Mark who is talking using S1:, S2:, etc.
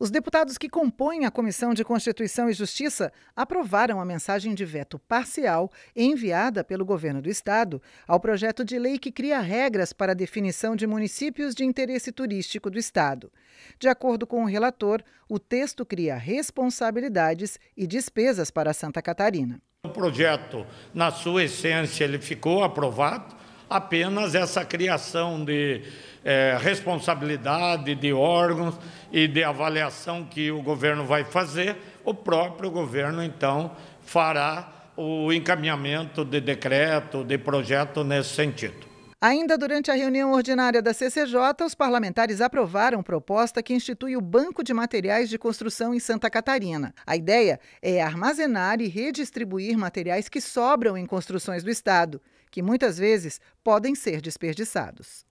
S1: Os deputados que compõem a Comissão de Constituição e Justiça aprovaram a mensagem de veto parcial enviada pelo governo do estado ao projeto de lei que cria regras para a definição de municípios de interesse turístico do estado. De acordo com o relator, o texto cria responsabilidades e despesas para Santa Catarina.
S2: O projeto, na sua essência, ele ficou aprovado apenas essa criação de é, responsabilidade de órgãos e de avaliação que o governo vai fazer, o próprio governo, então, fará o encaminhamento de decreto, de projeto nesse sentido.
S1: Ainda durante a reunião ordinária da CCJ, os parlamentares aprovaram proposta que institui o Banco de Materiais de Construção em Santa Catarina. A ideia é armazenar e redistribuir materiais que sobram em construções do Estado, que muitas vezes podem ser desperdiçados.